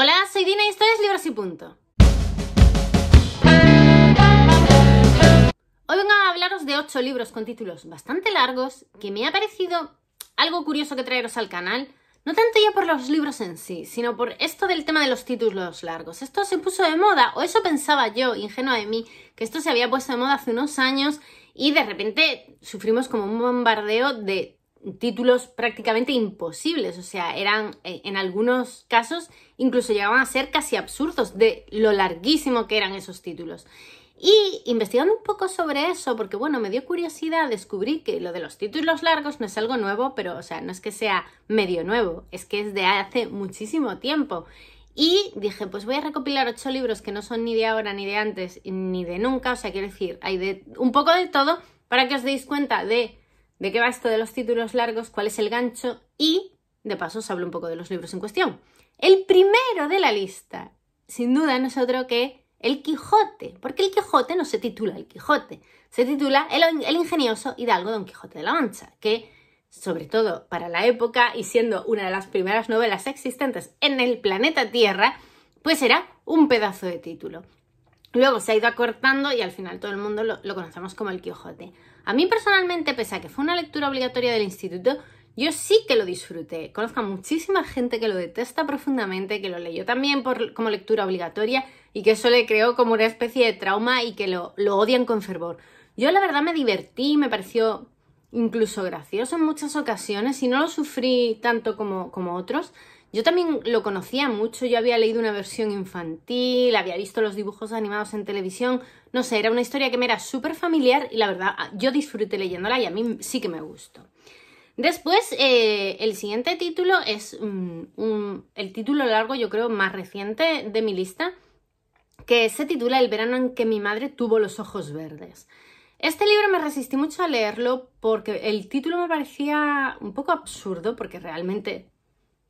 Hola, soy Dina y esto es Libros y Punto. Hoy vengo a hablaros de 8 libros con títulos bastante largos que me ha parecido algo curioso que traeros al canal, no tanto ya por los libros en sí, sino por esto del tema de los títulos largos. Esto se puso de moda, o eso pensaba yo, ingenua de mí, que esto se había puesto de moda hace unos años y de repente sufrimos como un bombardeo de títulos prácticamente imposibles, o sea, eran eh, en algunos casos incluso llegaban a ser casi absurdos de lo larguísimo que eran esos títulos. Y investigando un poco sobre eso, porque bueno, me dio curiosidad, descubrí que lo de los títulos largos no es algo nuevo, pero o sea, no es que sea medio nuevo, es que es de hace muchísimo tiempo. Y dije, pues voy a recopilar ocho libros que no son ni de ahora, ni de antes, ni de nunca, o sea, quiero decir, hay de un poco de todo para que os deis cuenta de de qué va esto de los títulos largos, cuál es el gancho y, de paso, os hablo un poco de los libros en cuestión. El primero de la lista, sin duda, no es otro que El Quijote, porque El Quijote no se titula El Quijote, se titula El, ingenioso hidalgo Don Quijote de la Mancha, que, sobre todo para la época y siendo una de las primeras novelas existentes en el planeta Tierra, pues era un pedazo de título. Luego se ha ido acortando y al final todo el mundo lo, conocemos como el Quijote. A mí personalmente, pese a que fue una lectura obligatoria del instituto, yo sí que lo disfruté. Conozco a muchísima gente que lo detesta profundamente, que lo leyó también por, como lectura obligatoria y que eso le creó como una especie de trauma y que lo, odian con fervor. Yo la verdad me divertí, me pareció incluso gracioso en muchas ocasiones y no lo sufrí tanto como otros. Yo también lo conocía mucho, yo había leído una versión infantil, había visto los dibujos animados en televisión, no sé, era una historia que me era súper familiar y la verdad ah, yo disfruté leyéndola y a mí sí que me gustó. Después, eh, el siguiente título es mm, el título largo, yo creo, más reciente de mi lista, que se titula El verano en que mi madre tuvo los ojos verdes. Este libro me resistí mucho a leerlo porque el título me parecía un poco absurdo, porque realmente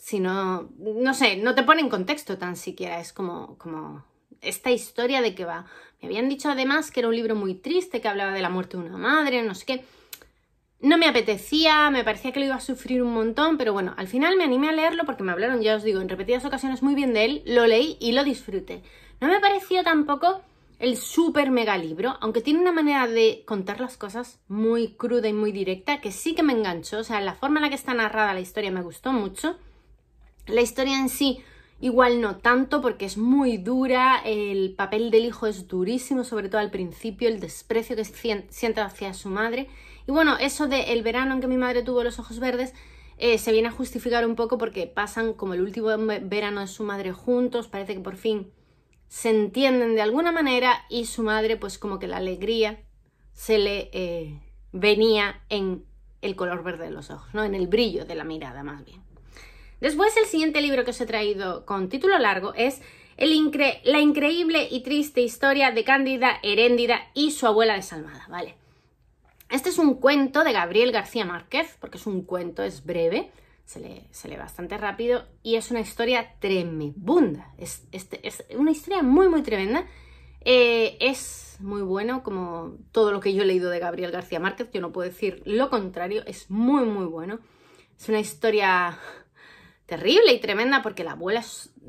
si no, no sé, no te pone en contexto tan siquiera, es como, como esta historia de que va. Me habían dicho además que era un libro muy triste, que hablaba de la muerte de una madre, no sé qué. No me apetecía, me parecía que lo iba a sufrir un montón, pero bueno, al final me animé a leerlo porque me hablaron, ya os digo, en repetidas ocasiones muy bien de él, lo leí y lo disfruté. No me pareció tampoco el super mega libro, aunque tiene una manera de contar las cosas muy cruda y muy directa, que sí que me enganchó, o sea, la forma en la que está narrada la historia me gustó mucho. La historia en sí Igual no tanto porque es muy dura, el papel del hijo es durísimo, sobre todo al principio, el desprecio que siente hacia su madre. Y bueno, eso del verano en que mi madre tuvo los ojos verdes eh, se viene a justificar un poco porque pasan como el último verano de su madre juntos, parece que por fin se entienden de alguna manera y su madre pues como que la alegría se le eh, venía en el color verde de los ojos, ¿no? En el brillo de la mirada más bien. Después, el siguiente libro que os he traído con título largo es el La increíble y triste historia de Cándida, Heréndida y su abuela desalmada, ¿vale? Este es un cuento de Gabriel García Márquez, porque es un cuento, es breve, se lee, se bastante rápido y es una historia tremenda. Este, es, una historia muy, muy tremenda. Eh, es muy bueno, como todo lo que yo he leído de Gabriel García Márquez, yo no puedo decir lo contrario, es muy, muy bueno. Es una historia terrible y tremenda porque la abuela,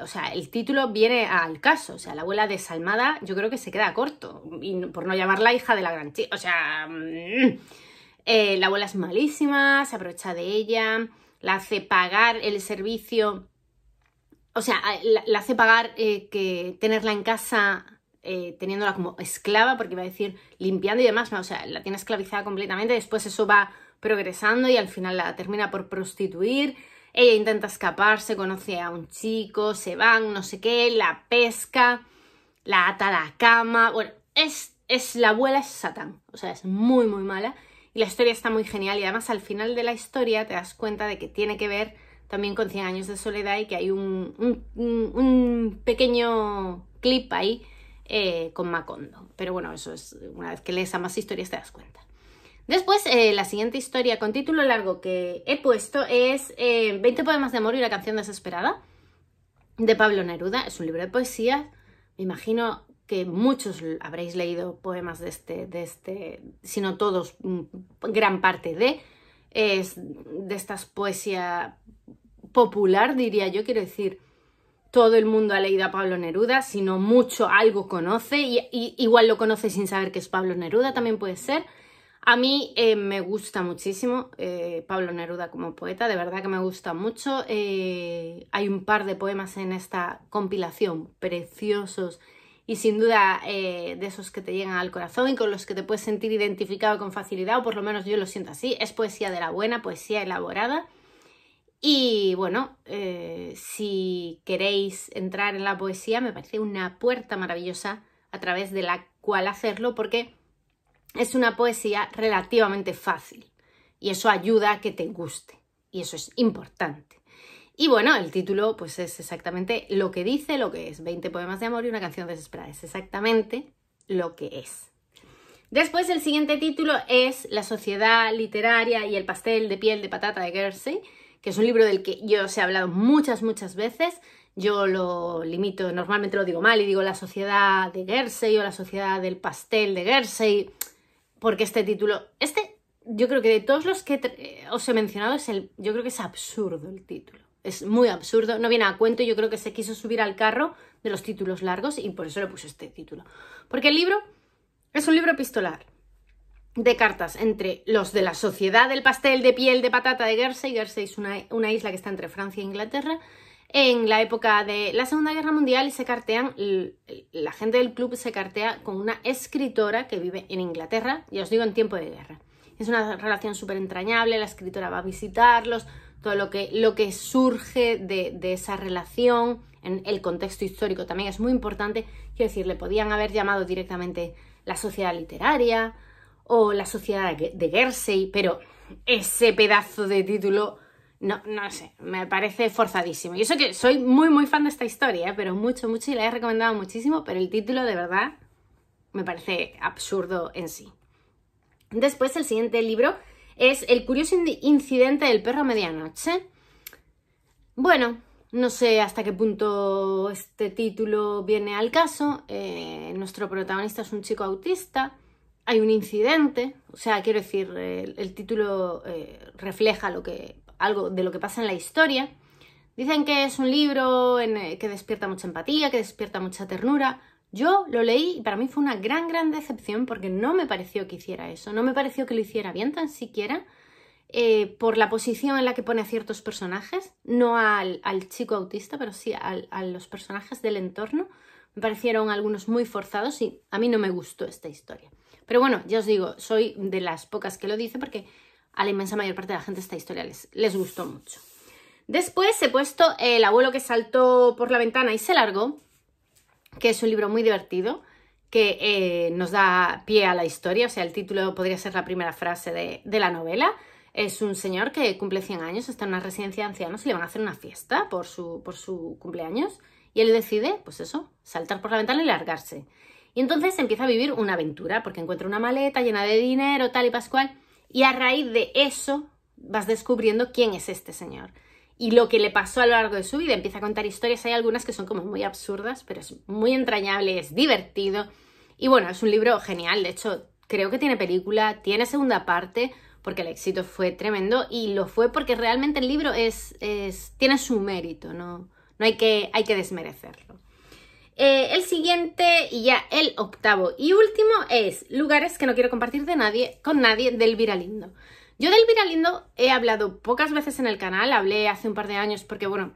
o sea, el título viene al caso, o sea, la abuela desalmada yo creo que se queda corto, y por no llamarla hija de la gran chica, o sea, mm. eh, la abuela es malísima, se aprovecha de ella, la hace pagar el servicio, o sea, la, hace pagar eh, que tenerla en casa eh, teniéndola como esclava, porque iba a decir limpiando y demás, o sea, la tiene esclavizada completamente, después eso va progresando y al final la termina por prostituir, ella intenta se conoce a un chico, se van, no sé qué, la pesca, la ata a la cama. Bueno, es, es la abuela es Satán, o sea, es muy, muy mala. Y la historia está muy genial y además al final de la historia te das cuenta de que tiene que ver también con 100 años de soledad y que hay un, pequeño clip ahí eh, con Macondo. Pero bueno, eso es, una vez que lees a más historias te das cuenta. Después, eh, la siguiente historia con título largo que he puesto es 20 eh, poemas de amor y una canción desesperada de Pablo Neruda. Es un libro de poesía. Me imagino que muchos habréis leído poemas de este, este si no todos, mm, gran parte de, es de estas poesía popular, diría yo, quiero decir, todo el mundo ha leído a Pablo Neruda, si no mucho algo conoce, y igual lo conoce sin saber que es Pablo Neruda, también puede ser. A mí eh, me gusta muchísimo eh, Pablo Neruda como poeta, de verdad que me gusta mucho. Eh, hay un par de poemas en esta compilación preciosos y sin duda de esos que te llegan al corazón y con los que te puedes sentir identificado con facilidad, o por lo menos yo lo siento así. Es poesía de la buena, poesía elaborada. Y bueno, si queréis entrar en la poesía, me parece una puerta maravillosa a través de la cual hacerlo porque es una poesía relativamente fácil y eso ayuda a que te guste y eso es importante. Y bueno, el título pues es exactamente lo que dice, lo que es 20 poemas de amor y una canción desesperada, es exactamente lo que es. Después el siguiente título es La sociedad literaria y el pastel de piel de patata de Guernsey, que es un libro del que yo os he hablado muchas, muchas veces. Yo lo limito, normalmente lo digo mal y digo la sociedad de Guernsey o la sociedad del pastel de Guernsey porque este título, este, yo creo que de todos los que eh, os he mencionado, es el, yo creo que es absurdo el título. Es muy absurdo, no viene a cuento, yo creo que se quiso subir al carro de los títulos largos y por eso le puse este título. Porque el libro es un libro epistolar de cartas entre los de la Sociedad del Pastel de Piel de Patata de Guernsey. Guernsey es una isla que está entre Francia e Inglaterra en la época de la Segunda Guerra Mundial y se cartean, la gente del club se cartea con una escritora que vive en Inglaterra, ya os digo, en tiempo de guerra. Es una relación súper entrañable, la escritora va a visitarlos, todo lo que, lo que surge de, esa relación, en el contexto histórico también es muy importante. Quiero decir, le podían haber llamado directamente la sociedad literaria o la sociedad de Gersey, pero ese pedazo de título no, no sé, me parece forzadísimo. Yo sé que soy muy, muy fan de esta historia, ¿eh? pero mucho, mucho y la he recomendado muchísimo, pero el título de verdad me parece absurdo en sí. Después, el siguiente libro es El curioso incidente del perro a medianoche. Bueno, no sé hasta qué punto este título viene al caso. Eh, nuestro protagonista es un chico autista. Hay un incidente, o sea, quiero decir, el, título eh, refleja lo que algo de lo que pasa en la historia. Dicen que es un libro eh, que despierta mucha empatía, que despierta mucha ternura. Yo lo leí y para mí fue una gran, gran decepción porque no me pareció que hiciera eso, no me pareció que lo hiciera bien tan siquiera eh, por la posición en la que pone a ciertos personajes, no al, al chico autista, pero sí a los personajes del entorno. Me parecieron algunos muy forzados y a mí no me gustó esta historia. Pero bueno, ya os digo, soy de las pocas que lo dice porque a la inmensa mayor parte de la gente esta historia les, gustó mucho. Después he puesto El abuelo que saltó por la ventana y se largó, que es un libro muy divertido, que eh, nos da pie a la historia, o sea, el título podría ser la primera frase de, la novela. Es un señor que cumple 100 años, está en una residencia de ancianos y le van a hacer una fiesta por su, por su cumpleaños. Y él decide, pues eso, saltar por la ventana y largarse. Y entonces empieza a vivir una aventura, porque encuentra una maleta llena de dinero, tal y pascual. Y a raíz de eso vas descubriendo quién es este señor y lo que le pasó a lo largo de su vida. Empieza a contar historias, hay algunas que son como muy absurdas, pero es muy entrañable, es divertido. Y bueno, es un libro genial, de hecho creo que tiene película, tiene segunda parte, porque el éxito fue tremendo y lo fue porque realmente el libro es, es tiene su mérito, no, no hay, que, hay que desmerecerlo. Eh, el siguiente y ya el octavo y último es lugares que no quiero compartir de nadie, con nadie del Viralindo. Yo del Viralindo he hablado pocas veces en el canal, hablé hace un par de años porque, bueno,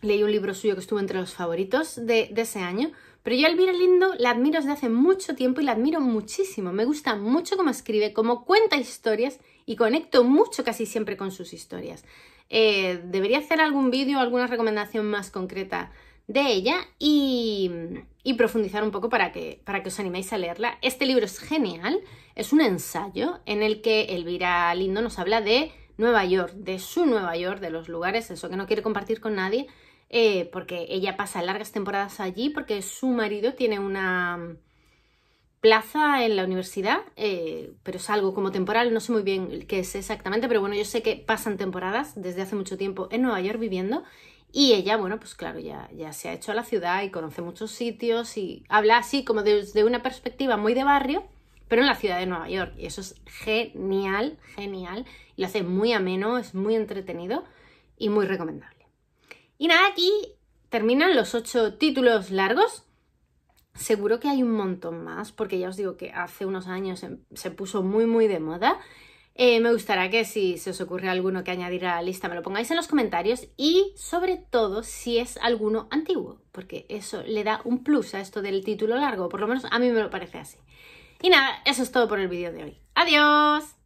leí un libro suyo que estuvo entre los favoritos de, ese año. Pero yo a Elvira Lindo la admiro desde hace mucho tiempo y la admiro muchísimo. Me gusta mucho cómo escribe, cómo cuenta historias y conecto mucho casi siempre con sus historias. Eh, debería hacer algún vídeo o alguna recomendación más concreta de ella y, profundizar un poco para que, para que os animéis a leerla. Este libro es genial, es un ensayo en el que Elvira Lindo nos habla de Nueva York, de su Nueva York, de los lugares, eso que no quiere compartir con nadie, eh, porque ella pasa largas temporadas allí, porque su marido tiene una plaza en la universidad, eh, pero es algo como temporal, no sé muy bien qué es exactamente, pero bueno, yo sé que pasan temporadas desde hace mucho tiempo en Nueva York viviendo y ella, bueno, pues claro, ya, ya se ha hecho a la ciudad y conoce muchos sitios y habla así como desde una perspectiva muy de barrio, pero en la ciudad de Nueva York. Y eso es genial, genial. Y lo hace muy ameno, es muy entretenido y muy recomendable. Y nada, aquí terminan los ocho títulos largos. Seguro que hay un montón más, porque ya os digo que hace unos años se puso muy, muy de moda. Eh, me gustará que si se os ocurre alguno que añadir a la lista me lo pongáis en los comentarios y sobre todo si es alguno antiguo, porque eso le da un plus a esto del título largo, por lo menos a mí me lo parece así. Y nada, eso es todo por el vídeo de hoy. ¡Adiós!